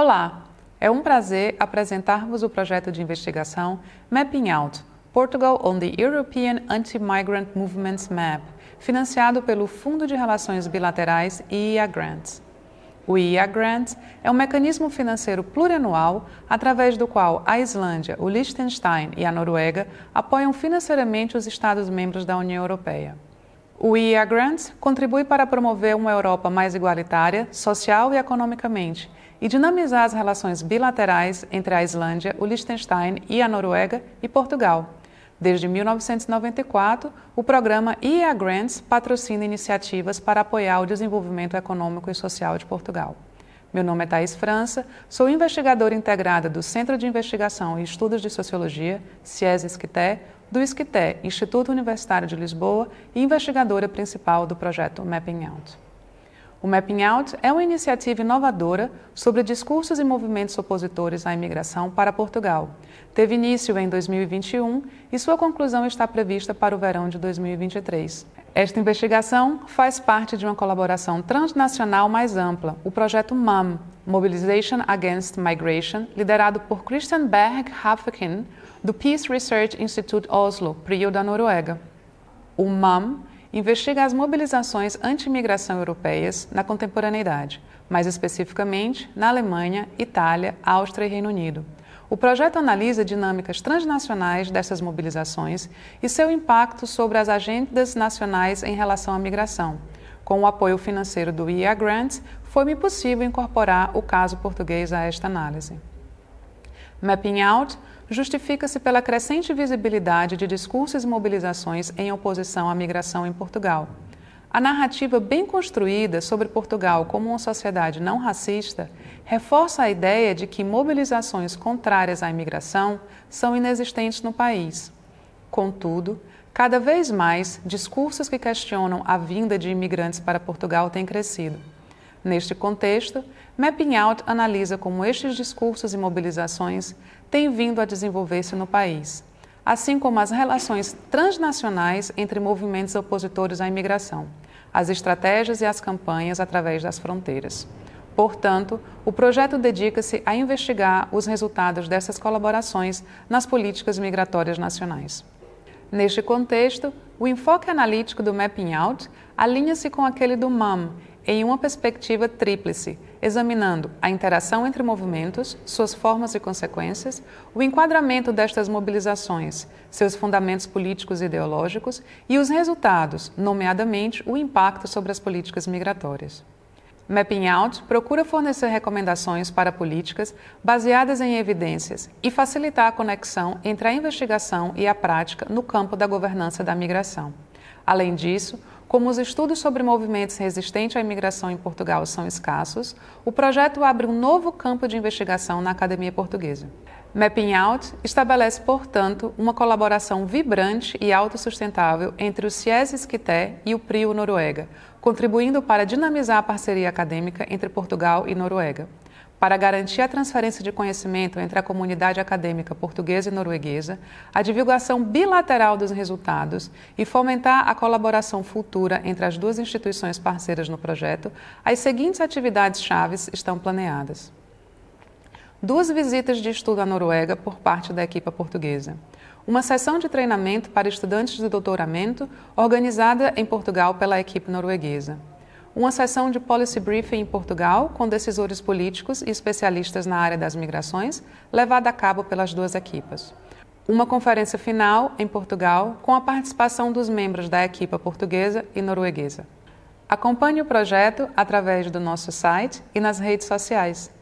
Olá, é um prazer apresentarmos o projeto de investigação Mapping Out Portugal on the European Anti-Migrant Movements Map, financiado pelo Fundo de Relações Bilaterais IEA Grants. O IEA Grant é um mecanismo financeiro plurianual através do qual a Islândia, o Liechtenstein e a Noruega apoiam financeiramente os Estados-membros da União Europeia. O IA Grants contribui para promover uma Europa mais igualitária, social e economicamente, e dinamizar as relações bilaterais entre a Islândia, o Liechtenstein e a Noruega e Portugal. Desde 1994, o programa IA Grants patrocina iniciativas para apoiar o desenvolvimento econômico e social de Portugal. Meu nome é Thais França, sou investigadora integrada do Centro de Investigação e Estudos de Sociologia, CIES-Esquité, do ISCTE, Instituto Universitário de Lisboa, e investigadora principal do projeto Mapping Out. O Mapping Out é uma iniciativa inovadora sobre discursos e movimentos opositores à imigração para Portugal. Teve início em 2021 e sua conclusão está prevista para o verão de 2023. Esta investigação faz parte de uma colaboração transnacional mais ampla, o projeto MAM, Mobilization Against Migration, liderado por Christian Berg Hafekin, do Peace Research Institute Oslo, PRIO da Noruega. O MAM investiga as mobilizações anti-imigração europeias na contemporaneidade, mais especificamente na Alemanha, Itália, Áustria e Reino Unido. O projeto analisa dinâmicas transnacionais dessas mobilizações e seu impacto sobre as agendas nacionais em relação à migração. Com o apoio financeiro do IA Grants, foi-me possível incorporar o caso português a esta análise. Mapping Out justifica-se pela crescente visibilidade de discursos e mobilizações em oposição à migração em Portugal. A narrativa bem construída sobre Portugal como uma sociedade não racista reforça a ideia de que mobilizações contrárias à imigração são inexistentes no país. Contudo, cada vez mais discursos que questionam a vinda de imigrantes para Portugal têm crescido. Neste contexto, Mapping Out analisa como estes discursos e mobilizações têm vindo a desenvolver-se no país, assim como as relações transnacionais entre movimentos opositores à imigração, as estratégias e as campanhas através das fronteiras. Portanto, o projeto dedica-se a investigar os resultados dessas colaborações nas políticas migratórias nacionais. Neste contexto, o enfoque analítico do Mapping Out alinha-se com aquele do MAM, em uma perspectiva tríplice, examinando a interação entre movimentos, suas formas e consequências, o enquadramento destas mobilizações, seus fundamentos políticos e ideológicos e os resultados, nomeadamente o impacto sobre as políticas migratórias. Mapping Out procura fornecer recomendações para políticas baseadas em evidências e facilitar a conexão entre a investigação e a prática no campo da governança da migração. Além disso, como os estudos sobre movimentos resistentes à imigração em Portugal são escassos, o projeto abre um novo campo de investigação na academia portuguesa. Mapping Out estabelece, portanto, uma colaboração vibrante e autossustentável entre o CIES Esquité e o PRIO Noruega, contribuindo para dinamizar a parceria acadêmica entre Portugal e Noruega. Para garantir a transferência de conhecimento entre a comunidade acadêmica portuguesa e norueguesa, a divulgação bilateral dos resultados e fomentar a colaboração futura entre as duas instituições parceiras no projeto, as seguintes atividades chave estão planeadas. Duas visitas de estudo à Noruega por parte da equipa portuguesa. Uma sessão de treinamento para estudantes de doutoramento organizada em Portugal pela equipe norueguesa uma sessão de policy briefing em Portugal com decisores políticos e especialistas na área das migrações, levada a cabo pelas duas equipas. Uma conferência final em Portugal com a participação dos membros da equipa portuguesa e norueguesa. Acompanhe o projeto através do nosso site e nas redes sociais.